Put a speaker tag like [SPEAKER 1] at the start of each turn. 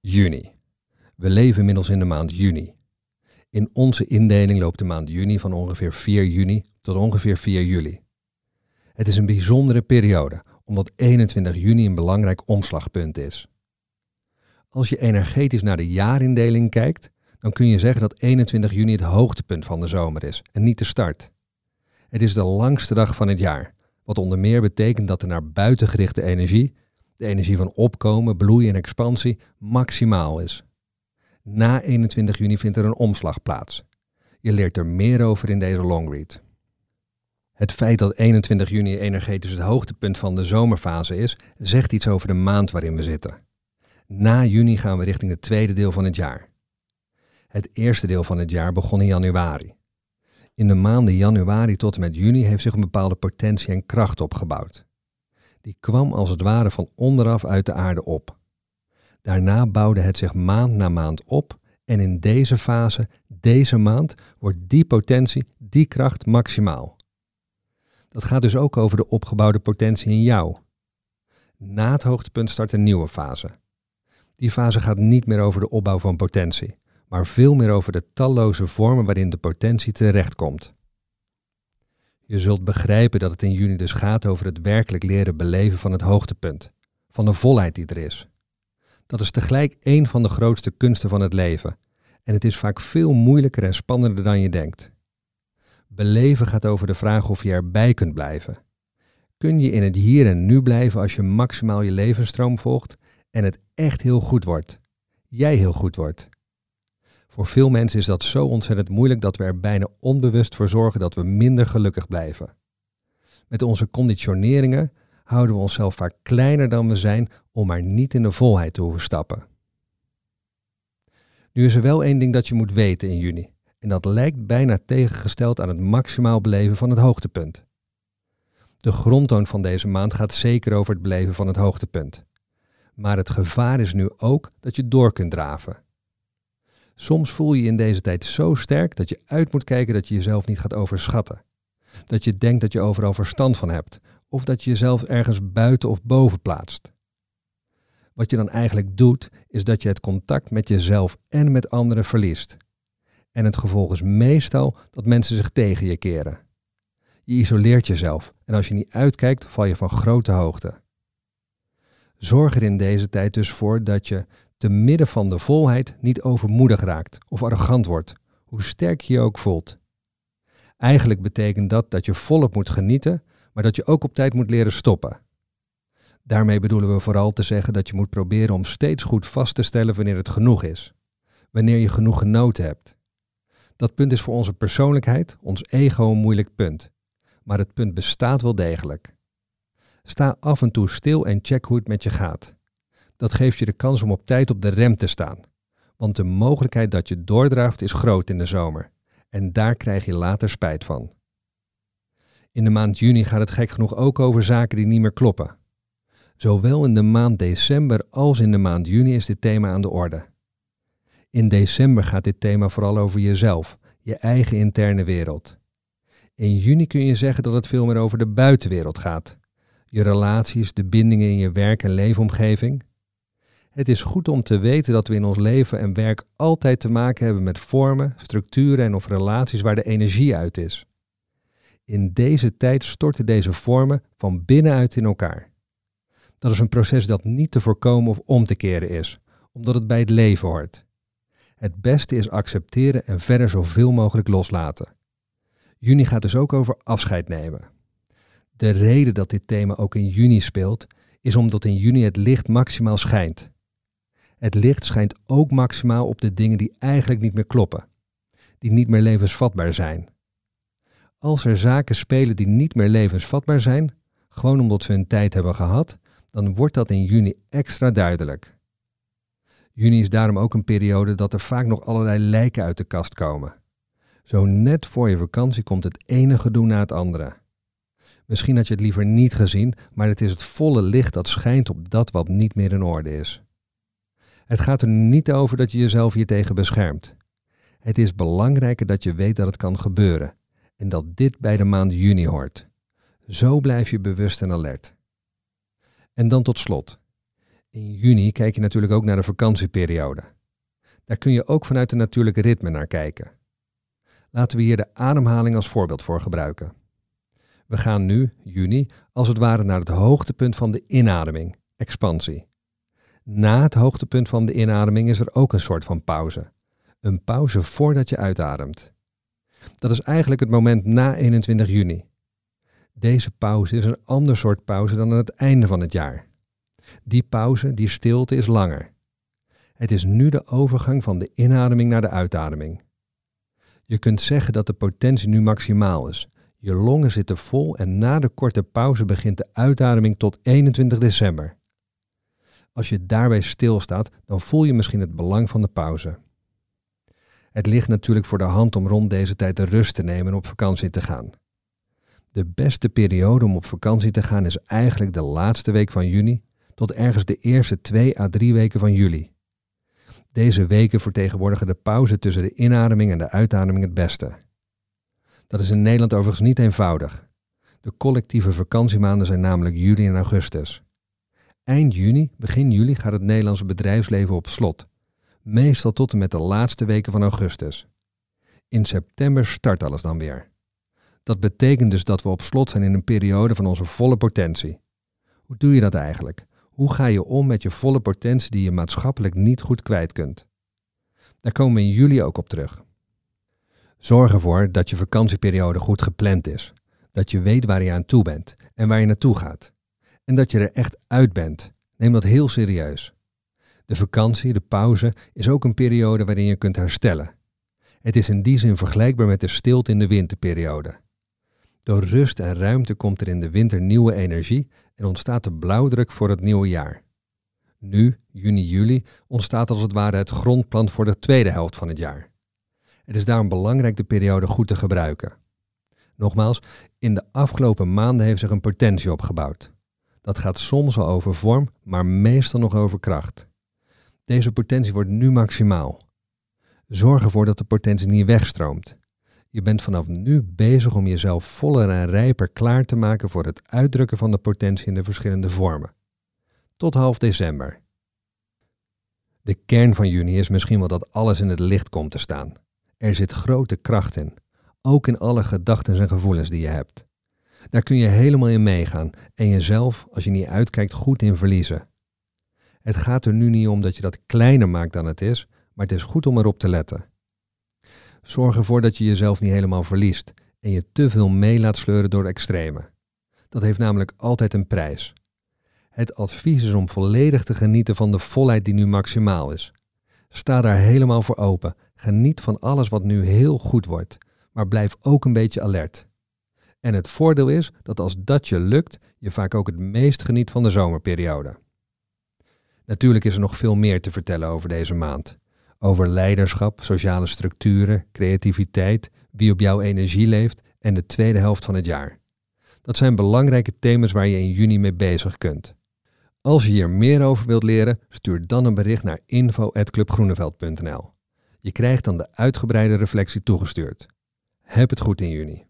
[SPEAKER 1] juni. We leven inmiddels in de maand juni. In onze indeling loopt de maand juni van ongeveer 4 juni tot ongeveer 4 juli. Het is een bijzondere periode, omdat 21 juni een belangrijk omslagpunt is. Als je energetisch naar de jaarindeling kijkt, dan kun je zeggen dat 21 juni het hoogtepunt van de zomer is en niet de start. Het is de langste dag van het jaar, wat onder meer betekent dat de naar buiten gerichte energie de energie van opkomen, bloei en expansie maximaal is. Na 21 juni vindt er een omslag plaats. Je leert er meer over in deze longread. Het feit dat 21 juni energetisch het hoogtepunt van de zomerfase is, zegt iets over de maand waarin we zitten. Na juni gaan we richting het tweede deel van het jaar. Het eerste deel van het jaar begon in januari. In de maanden januari tot en met juni heeft zich een bepaalde potentie en kracht opgebouwd die kwam als het ware van onderaf uit de aarde op. Daarna bouwde het zich maand na maand op en in deze fase, deze maand, wordt die potentie, die kracht maximaal. Dat gaat dus ook over de opgebouwde potentie in jou. Na het hoogtepunt start een nieuwe fase. Die fase gaat niet meer over de opbouw van potentie, maar veel meer over de talloze vormen waarin de potentie terechtkomt. Je zult begrijpen dat het in juni dus gaat over het werkelijk leren beleven van het hoogtepunt, van de volheid die er is. Dat is tegelijk een van de grootste kunsten van het leven. En het is vaak veel moeilijker en spannender dan je denkt. Beleven gaat over de vraag of je erbij kunt blijven. Kun je in het hier en nu blijven als je maximaal je levensstroom volgt en het echt heel goed wordt? Jij heel goed wordt. Voor veel mensen is dat zo ontzettend moeilijk dat we er bijna onbewust voor zorgen dat we minder gelukkig blijven. Met onze conditioneringen houden we onszelf vaak kleiner dan we zijn om maar niet in de volheid te hoeven stappen. Nu is er wel één ding dat je moet weten in juni, en dat lijkt bijna tegengesteld aan het maximaal beleven van het hoogtepunt. De grondtoon van deze maand gaat zeker over het beleven van het hoogtepunt. Maar het gevaar is nu ook dat je door kunt draven. Soms voel je je in deze tijd zo sterk dat je uit moet kijken dat je jezelf niet gaat overschatten. Dat je denkt dat je overal verstand van hebt. Of dat je jezelf ergens buiten of boven plaatst. Wat je dan eigenlijk doet, is dat je het contact met jezelf en met anderen verliest. En het gevolg is meestal dat mensen zich tegen je keren. Je isoleert jezelf en als je niet uitkijkt, val je van grote hoogte. Zorg er in deze tijd dus voor dat je te midden van de volheid niet overmoedig raakt of arrogant wordt, hoe sterk je je ook voelt. Eigenlijk betekent dat dat je volop moet genieten, maar dat je ook op tijd moet leren stoppen. Daarmee bedoelen we vooral te zeggen dat je moet proberen om steeds goed vast te stellen wanneer het genoeg is, wanneer je genoeg genoten hebt. Dat punt is voor onze persoonlijkheid, ons ego, een moeilijk punt. Maar het punt bestaat wel degelijk. Sta af en toe stil en check hoe het met je gaat. Dat geeft je de kans om op tijd op de rem te staan. Want de mogelijkheid dat je doordraaft is groot in de zomer. En daar krijg je later spijt van. In de maand juni gaat het gek genoeg ook over zaken die niet meer kloppen. Zowel in de maand december als in de maand juni is dit thema aan de orde. In december gaat dit thema vooral over jezelf, je eigen interne wereld. In juni kun je zeggen dat het veel meer over de buitenwereld gaat. Je relaties, de bindingen in je werk en leefomgeving, het is goed om te weten dat we in ons leven en werk altijd te maken hebben met vormen, structuren en of relaties waar de energie uit is. In deze tijd storten deze vormen van binnenuit in elkaar. Dat is een proces dat niet te voorkomen of om te keren is, omdat het bij het leven hoort. Het beste is accepteren en verder zoveel mogelijk loslaten. Juni gaat dus ook over afscheid nemen. De reden dat dit thema ook in juni speelt, is omdat in juni het licht maximaal schijnt. Het licht schijnt ook maximaal op de dingen die eigenlijk niet meer kloppen, die niet meer levensvatbaar zijn. Als er zaken spelen die niet meer levensvatbaar zijn, gewoon omdat we hun tijd hebben gehad, dan wordt dat in juni extra duidelijk. Juni is daarom ook een periode dat er vaak nog allerlei lijken uit de kast komen. Zo net voor je vakantie komt het ene gedoe na het andere. Misschien had je het liever niet gezien, maar het is het volle licht dat schijnt op dat wat niet meer in orde is. Het gaat er niet over dat je jezelf hiertegen beschermt. Het is belangrijker dat je weet dat het kan gebeuren en dat dit bij de maand juni hoort. Zo blijf je bewust en alert. En dan tot slot. In juni kijk je natuurlijk ook naar de vakantieperiode. Daar kun je ook vanuit de natuurlijke ritme naar kijken. Laten we hier de ademhaling als voorbeeld voor gebruiken. We gaan nu, juni, als het ware naar het hoogtepunt van de inademing, expansie. Na het hoogtepunt van de inademing is er ook een soort van pauze. Een pauze voordat je uitademt. Dat is eigenlijk het moment na 21 juni. Deze pauze is een ander soort pauze dan aan het einde van het jaar. Die pauze, die stilte is langer. Het is nu de overgang van de inademing naar de uitademing. Je kunt zeggen dat de potentie nu maximaal is. Je longen zitten vol en na de korte pauze begint de uitademing tot 21 december. Als je daarbij stilstaat, dan voel je misschien het belang van de pauze. Het ligt natuurlijk voor de hand om rond deze tijd de rust te nemen en op vakantie te gaan. De beste periode om op vakantie te gaan is eigenlijk de laatste week van juni tot ergens de eerste twee à drie weken van juli. Deze weken vertegenwoordigen de pauze tussen de inademing en de uitademing het beste. Dat is in Nederland overigens niet eenvoudig. De collectieve vakantiemaanden zijn namelijk juli en augustus. Eind juni, begin juli gaat het Nederlandse bedrijfsleven op slot, meestal tot en met de laatste weken van augustus. In september start alles dan weer. Dat betekent dus dat we op slot zijn in een periode van onze volle potentie. Hoe doe je dat eigenlijk? Hoe ga je om met je volle potentie die je maatschappelijk niet goed kwijt kunt? Daar komen we in juli ook op terug. Zorg ervoor dat je vakantieperiode goed gepland is, dat je weet waar je aan toe bent en waar je naartoe gaat en dat je er echt uit bent. Neem dat heel serieus. De vakantie, de pauze, is ook een periode waarin je kunt herstellen. Het is in die zin vergelijkbaar met de stilte in de winterperiode. Door rust en ruimte komt er in de winter nieuwe energie en ontstaat de blauwdruk voor het nieuwe jaar. Nu, juni-juli, ontstaat als het ware het grondplan voor de tweede helft van het jaar. Het is daarom belangrijk de periode goed te gebruiken. Nogmaals, in de afgelopen maanden heeft zich een potentie opgebouwd. Dat gaat soms al over vorm, maar meestal nog over kracht. Deze potentie wordt nu maximaal. Zorg ervoor dat de potentie niet wegstroomt. Je bent vanaf nu bezig om jezelf voller en rijper klaar te maken voor het uitdrukken van de potentie in de verschillende vormen. Tot half december. De kern van juni is misschien wel dat alles in het licht komt te staan. Er zit grote kracht in, ook in alle gedachten en gevoelens die je hebt. Daar kun je helemaal in meegaan en jezelf, als je niet uitkijkt, goed in verliezen. Het gaat er nu niet om dat je dat kleiner maakt dan het is, maar het is goed om erop te letten. Zorg ervoor dat je jezelf niet helemaal verliest en je te veel mee laat sleuren door extreme. Dat heeft namelijk altijd een prijs. Het advies is om volledig te genieten van de volheid die nu maximaal is. Sta daar helemaal voor open. Geniet van alles wat nu heel goed wordt, maar blijf ook een beetje alert. En het voordeel is dat als dat je lukt, je vaak ook het meest geniet van de zomerperiode. Natuurlijk is er nog veel meer te vertellen over deze maand. Over leiderschap, sociale structuren, creativiteit, wie op jouw energie leeft en de tweede helft van het jaar. Dat zijn belangrijke thema's waar je in juni mee bezig kunt. Als je hier meer over wilt leren, stuur dan een bericht naar info.clubgroeneveld.nl. Je krijgt dan de uitgebreide reflectie toegestuurd. Heb het goed in juni.